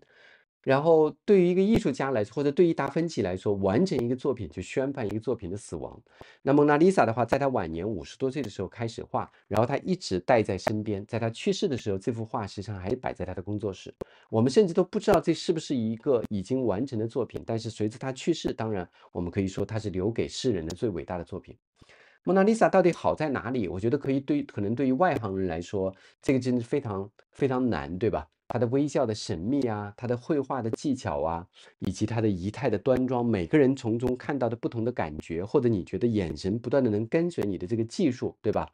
然后，对于一个艺术家来说，或者对于达芬奇来说，完成一个作品就宣判一个作品的死亡。那蒙娜丽莎》的话，在他晚年五十多岁的时候开始画，然后他一直带在身边。在他去世的时候，这幅画实际上还摆在他的工作室。我们甚至都不知道这是不是一个已经完成的作品。但是随着他去世，当然我们可以说，它是留给世人的最伟大的作品。《蒙娜丽莎》到底好在哪里？我觉得可以对，可能对于外行人来说，这个真的非常非常难，对吧？他的微笑的神秘啊，他的绘画的技巧啊，以及他的仪态的端庄，每个人从中看到的不同的感觉，或者你觉得眼神不断的能跟随你的这个技术，对吧？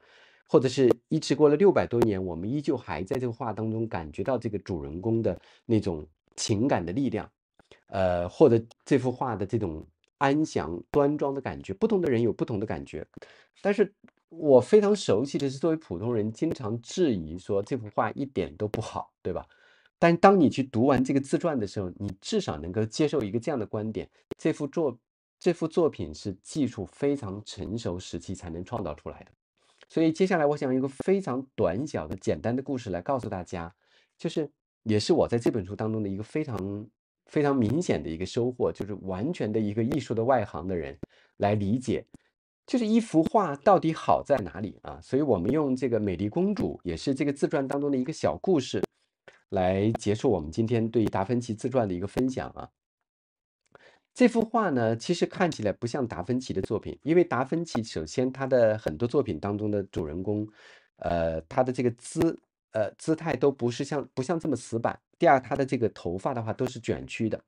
或者是一直过了六百多年，我们依旧还在这个画当中感觉到这个主人公的那种情感的力量，呃，或者这幅画的这种安详端庄的感觉，不同的人有不同的感觉。但是我非常熟悉的是，作为普通人，经常质疑说这幅画一点都不好，对吧？但当你去读完这个自传的时候，你至少能够接受一个这样的观点：这幅作这幅作品是技术非常成熟时期才能创造出来的。所以接下来我想用一个非常短小的、简单的故事来告诉大家，就是也是我在这本书当中的一个非常非常明显的一个收获，就是完全的一个艺术的外行的人来理解，就是一幅画到底好在哪里啊？所以我们用这个《美丽公主》，也是这个自传当中的一个小故事。来结束我们今天对达芬奇自传的一个分享啊。这幅画呢，其实看起来不像达芬奇的作品，因为达芬奇首先他的很多作品当中的主人公，呃，他的这个姿呃姿态都不是像不像这么死板。第二，他的这个头发的话都是卷曲的，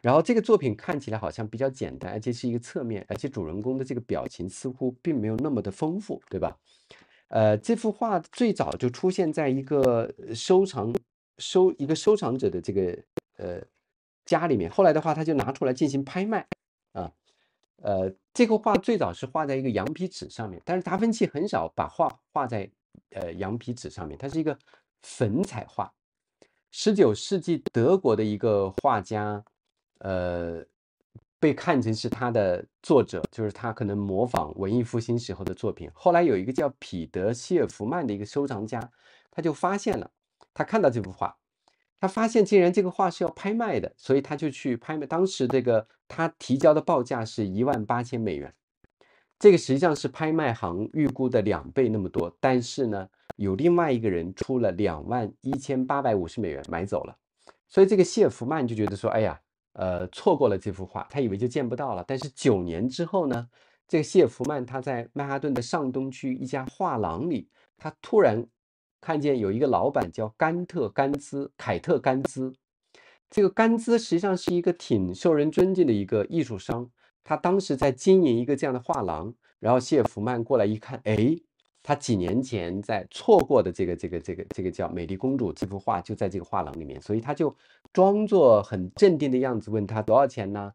然后这个作品看起来好像比较简单，而且是一个侧面，而且主人公的这个表情似乎并没有那么的丰富，对吧？呃，这幅画最早就出现在一个收藏。收一个收藏者的这个呃家里面，后来的话他就拿出来进行拍卖啊，呃，这个画最早是画在一个羊皮纸上面，但是达芬奇很少把画画在呃羊皮纸上面，它是一个粉彩画。十九世纪德国的一个画家，呃，被看成是他的作者，就是他可能模仿文艺复兴时候的作品。后来有一个叫彼得·谢尔弗曼的一个收藏家，他就发现了。他看到这幅画，他发现竟然这个画是要拍卖的，所以他就去拍卖。当时这个他提交的报价是一万八千美元，这个实际上是拍卖行预估的两倍那么多。但是呢，有另外一个人出了两万一千八百五十美元买走了。所以这个谢弗曼就觉得说：“哎呀，呃，错过了这幅画，他以为就见不到了。”但是九年之后呢，这个谢弗曼他在曼哈顿的上东区一家画廊里，他突然。看见有一个老板叫甘特甘兹凯特甘兹，这个甘兹实际上是一个挺受人尊敬的一个艺术商，他当时在经营一个这样的画廊。然后谢弗曼过来一看，哎，他几年前在错过的这个这个这个这个叫《美丽公主》这幅画就在这个画廊里面，所以他就装作很镇定的样子问他多少钱呢？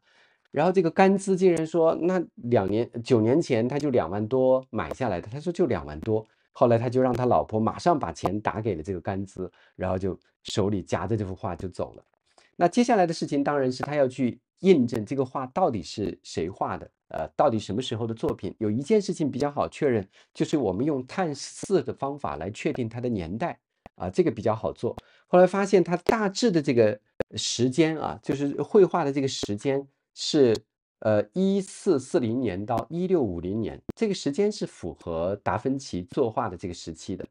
然后这个甘兹竟然说，那两年九年前他就两万多买下来的，他说就两万多。后来他就让他老婆马上把钱打给了这个甘孜，然后就手里夹着这幅画就走了。那接下来的事情当然是他要去印证这个画到底是谁画的，呃，到底什么时候的作品。有一件事情比较好确认，就是我们用探视的方法来确定它的年代啊，这个比较好做。后来发现它大致的这个时间啊，就是绘画的这个时间是。呃，一四四零年到一六五零年这个时间是符合达芬奇作画的这个时期的。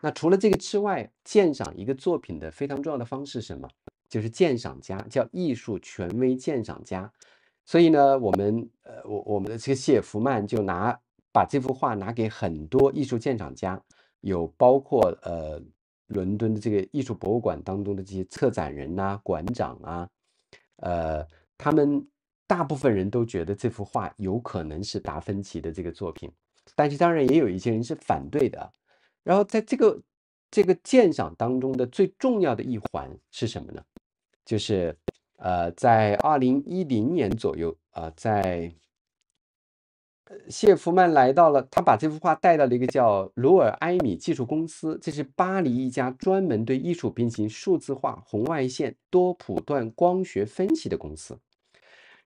那除了这个之外，鉴赏一个作品的非常重要的方式什么？就是鉴赏家叫艺术权威鉴赏家。所以呢，我们呃，我我们的这个谢弗曼就拿把这幅画拿给很多艺术鉴赏家，有包括呃伦敦的这个艺术博物馆当中的这些策展人呐、馆长啊，呃，他们。大部分人都觉得这幅画有可能是达芬奇的这个作品，但是当然也有一些人是反对的。然后在这个这个鉴赏当中的最重要的一环是什么呢？就是呃，在二零一零年左右啊，在谢弗曼来到了，他把这幅画带到了一个叫鲁尔埃米技术公司，这是巴黎一家专门对艺术进行数字化、红外线、多普段光学分析的公司。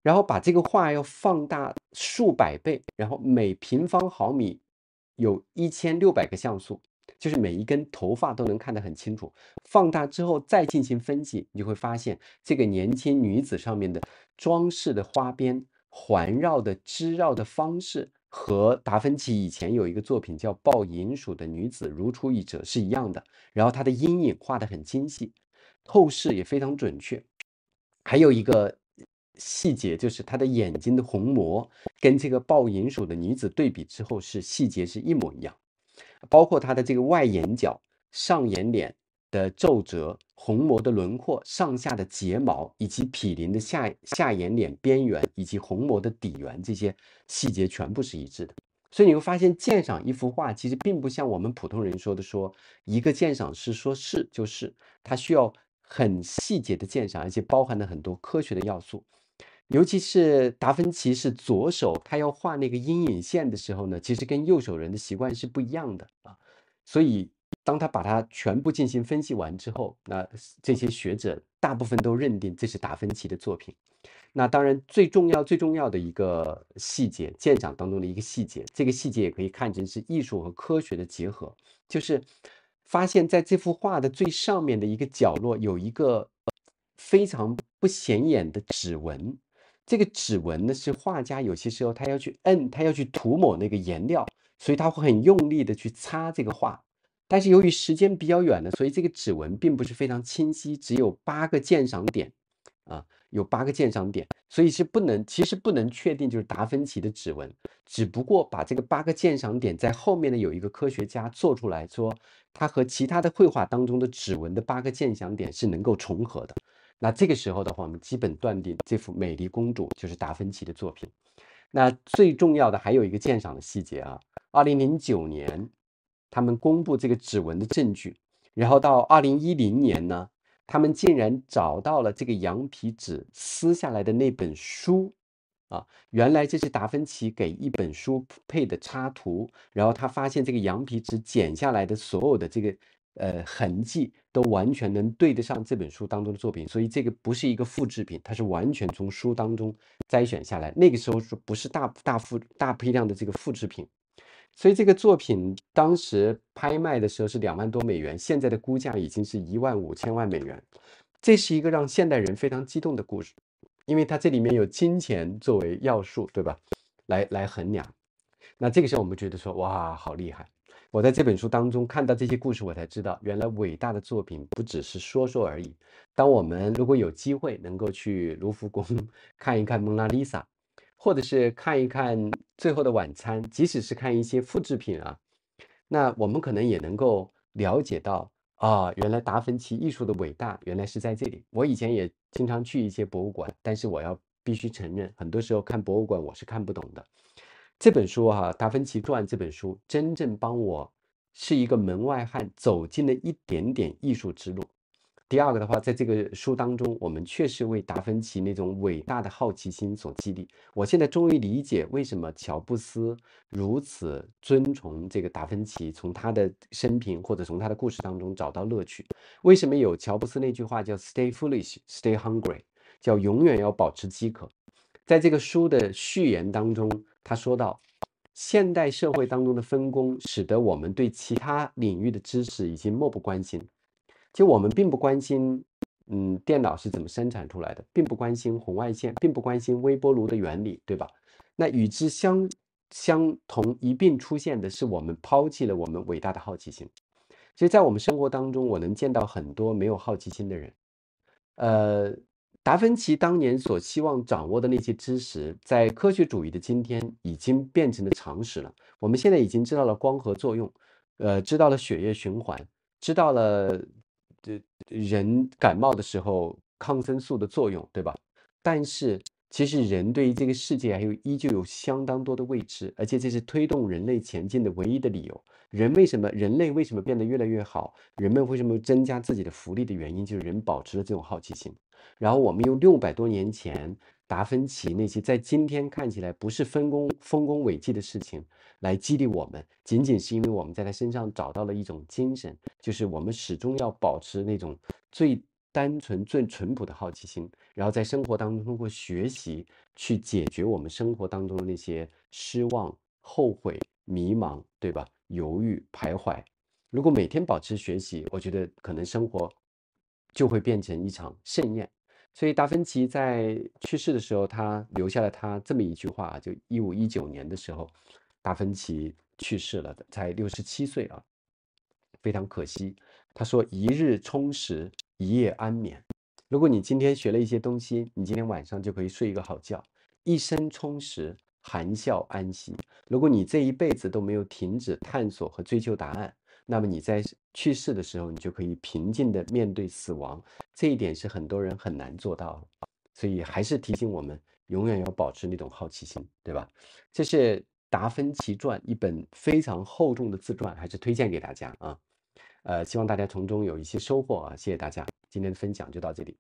然后把这个画要放大数百倍，然后每平方毫米有一千六百个像素，就是每一根头发都能看得很清楚。放大之后再进行分析，你就会发现这个年轻女子上面的装饰的花边、环绕的织绕的方式和达芬奇以前有一个作品叫《抱银鼠的女子》如出一辙，是一样的。然后它的阴影画的很精细，透视也非常准确。还有一个。细节就是他的眼睛的虹膜跟这个抱银鼠的女子对比之后是细节是一模一样，包括他的这个外眼角、上眼脸的皱褶、虹膜的轮廓、上下的睫毛以及毗邻的下下眼睑边缘以及虹膜的底缘这些细节全部是一致的。所以你会发现，鉴赏一幅画其实并不像我们普通人说的说一个鉴赏师说是就是，它需要很细节的鉴赏，而且包含了很多科学的要素。尤其是达芬奇是左手，他要画那个阴影线的时候呢，其实跟右手人的习惯是不一样的啊。所以，当他把它全部进行分析完之后，那这些学者大部分都认定这是达芬奇的作品。那当然，最重要最重要的一个细节鉴赏当中的一个细节，这个细节也可以看成是艺术和科学的结合，就是发现在这幅画的最上面的一个角落有一个非常不显眼的指纹。这个指纹呢，是画家有些时候他要去摁，他要去涂抹那个颜料，所以他会很用力的去擦这个画。但是由于时间比较远了，所以这个指纹并不是非常清晰，只有八个鉴赏点啊，有八个鉴赏点，所以是不能，其实不能确定就是达芬奇的指纹。只不过把这个八个鉴赏点在后面呢，有一个科学家做出来，说他和其他的绘画当中的指纹的八个鉴赏点是能够重合的。那这个时候的话，我们基本断定这幅美丽公主就是达芬奇的作品。那最重要的还有一个鉴赏的细节啊，二零零九年，他们公布这个指纹的证据，然后到二零一零年呢，他们竟然找到了这个羊皮纸撕下来的那本书，啊，原来这是达芬奇给一本书配的插图，然后他发现这个羊皮纸剪下来的所有的这个。呃，痕迹都完全能对得上这本书当中的作品，所以这个不是一个复制品，它是完全从书当中筛选下来。那个时候是不是大大复大批量的这个复制品，所以这个作品当时拍卖的时候是两万多美元，现在的估价已经是一万五千万美元。这是一个让现代人非常激动的故事，因为它这里面有金钱作为要素，对吧？来来衡量，那这个时候我们觉得说哇，好厉害。我在这本书当中看到这些故事，我才知道，原来伟大的作品不只是说说而已。当我们如果有机会能够去卢浮宫看一看《蒙娜丽莎》，或者是看一看《最后的晚餐》，即使是看一些复制品啊，那我们可能也能够了解到啊，原来达芬奇艺术的伟大原来是在这里。我以前也经常去一些博物馆，但是我要必须承认，很多时候看博物馆我是看不懂的。这本书哈，《达芬奇传》这本书真正帮我是一个门外汉走进了一点点艺术之路。第二个的话，在这个书当中，我们确实为达芬奇那种伟大的好奇心所激励。我现在终于理解为什么乔布斯如此尊崇这个达芬奇，从他的生平或者从他的故事当中找到乐趣。为什么有乔布斯那句话叫 “Stay foolish, Stay hungry”，叫永远要保持饥渴。在这个书的序言当中。他说到，现代社会当中的分工，使得我们对其他领域的知识已经漠不关心。就我们并不关心，嗯，电脑是怎么生产出来的，并不关心红外线，并不关心微波炉的原理，对吧？那与之相相同一并出现的是，我们抛弃了我们伟大的好奇心。其实，在我们生活当中，我能见到很多没有好奇心的人。呃。达芬奇当年所希望掌握的那些知识，在科学主义的今天已经变成了常识了。我们现在已经知道了光合作用，呃，知道了血液循环，知道了这人感冒的时候抗生素的作用，对吧？但是其实人对于这个世界还有依旧有相当多的未知，而且这是推动人类前进的唯一的理由。人为什么？人类为什么变得越来越好？人们为什么增加自己的福利的原因，就是人保持了这种好奇心。然后我们用六百多年前达芬奇那些在今天看起来不是丰功丰功伟绩的事情来激励我们，仅仅是因为我们在他身上找到了一种精神，就是我们始终要保持那种最单纯、最淳朴的好奇心，然后在生活当中通过学习去解决我们生活当中的那些失望、后悔、迷茫，对吧？犹豫、徘徊。如果每天保持学习，我觉得可能生活。就会变成一场盛宴，所以达芬奇在去世的时候，他留下了他这么一句话啊，就一五一九年的时候，达芬奇去世了的，才六十七岁啊，非常可惜。他说：“一日充实，一夜安眠。如果你今天学了一些东西，你今天晚上就可以睡一个好觉；一生充实，含笑安息。如果你这一辈子都没有停止探索和追求答案。”那么你在去世的时候，你就可以平静的面对死亡，这一点是很多人很难做到。所以还是提醒我们，永远要保持那种好奇心，对吧？这是《达芬奇传》，一本非常厚重的自传，还是推荐给大家啊。呃，希望大家从中有一些收获啊。谢谢大家，今天的分享就到这里。